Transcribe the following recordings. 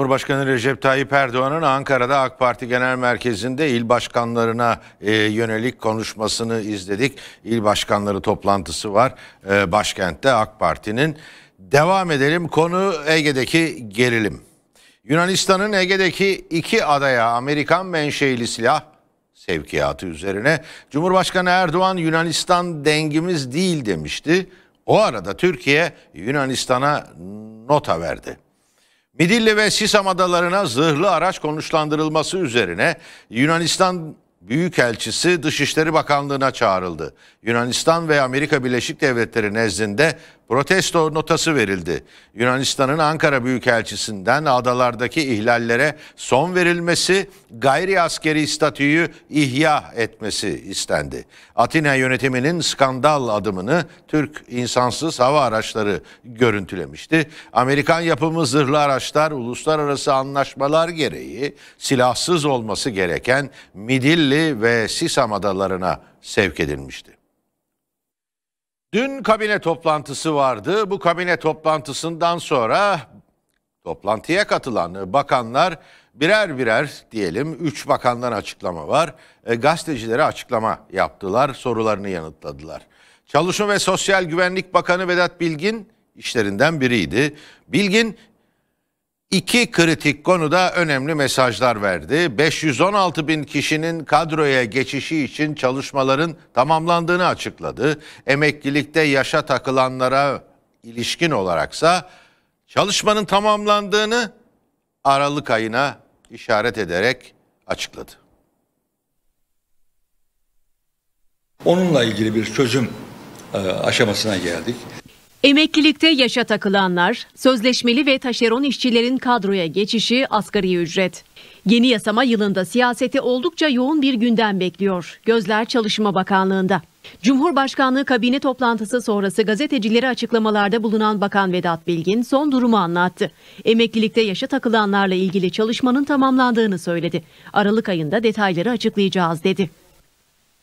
Cumhurbaşkanı Recep Tayyip Erdoğan'ın Ankara'da AK Parti Genel Merkezi'nde il başkanlarına e, yönelik konuşmasını izledik. İl başkanları toplantısı var e, başkentte AK Parti'nin. Devam edelim konu Ege'deki gerilim. Yunanistan'ın Ege'deki iki adaya Amerikan menşeili silah sevkiyatı üzerine Cumhurbaşkanı Erdoğan Yunanistan dengimiz değil demişti. O arada Türkiye Yunanistan'a nota verdi. Midilli ve Sisam adalarına zırhlı araç konuşlandırılması üzerine Yunanistan Büyükelçisi Dışişleri Bakanlığı'na çağrıldı. Yunanistan ve Amerika Birleşik Devletleri nezdinde Protesto notası verildi. Yunanistan'ın Ankara Büyükelçisi'nden adalardaki ihlallere son verilmesi, gayri askeri statüyü ihya etmesi istendi. Atina yönetiminin skandal adımını Türk insansız hava araçları görüntülemişti. Amerikan yapımı zırhlı araçlar uluslararası anlaşmalar gereği silahsız olması gereken Midilli ve Sisam adalarına sevk edilmişti. Dün kabine toplantısı vardı. Bu kabine toplantısından sonra toplantıya katılan bakanlar birer birer diyelim 3 bakandan açıklama var. E, gazetecilere açıklama yaptılar, sorularını yanıtladılar. Çalışma ve Sosyal Güvenlik Bakanı Vedat Bilgin işlerinden biriydi. Bilgin İki kritik konuda önemli mesajlar verdi. 516 bin kişinin kadroya geçişi için çalışmaların tamamlandığını açıkladı. Emeklilikte yaşa takılanlara ilişkin olaraksa çalışmanın tamamlandığını Aralık ayına işaret ederek açıkladı. Onunla ilgili bir çözüm e, aşamasına geldik. Emeklilikte yaşa takılanlar, sözleşmeli ve taşeron işçilerin kadroya geçişi asgari ücret. Yeni yasama yılında siyaseti oldukça yoğun bir gündem bekliyor. Gözler Çalışma Bakanlığı'nda. Cumhurbaşkanlığı kabine toplantısı sonrası gazetecilere açıklamalarda bulunan Bakan Vedat Bilgin son durumu anlattı. Emeklilikte yaşa takılanlarla ilgili çalışmanın tamamlandığını söyledi. Aralık ayında detayları açıklayacağız dedi.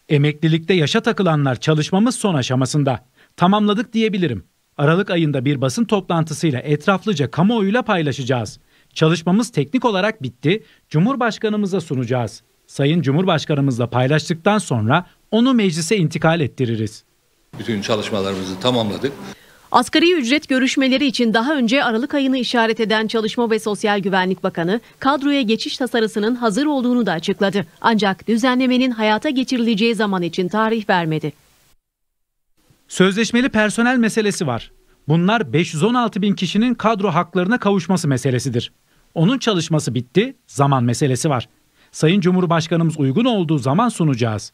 Emeklilikte yaşa takılanlar çalışmamız son aşamasında. Tamamladık diyebilirim. Aralık ayında bir basın toplantısıyla etraflıca kamuoyuyla paylaşacağız. Çalışmamız teknik olarak bitti. Cumhurbaşkanımıza sunacağız. Sayın Cumhurbaşkanımızla paylaştıktan sonra onu meclise intikal ettiririz. Bütün çalışmalarımızı tamamladık. Asgari ücret görüşmeleri için daha önce Aralık ayını işaret eden Çalışma ve Sosyal Güvenlik Bakanı kadroya geçiş tasarısının hazır olduğunu da açıkladı. Ancak düzenlemenin hayata geçirileceği zaman için tarih vermedi. Sözleşmeli personel meselesi var. Bunlar 516 bin kişinin kadro haklarına kavuşması meselesidir. Onun çalışması bitti, zaman meselesi var. Sayın Cumhurbaşkanımız uygun olduğu zaman sunacağız.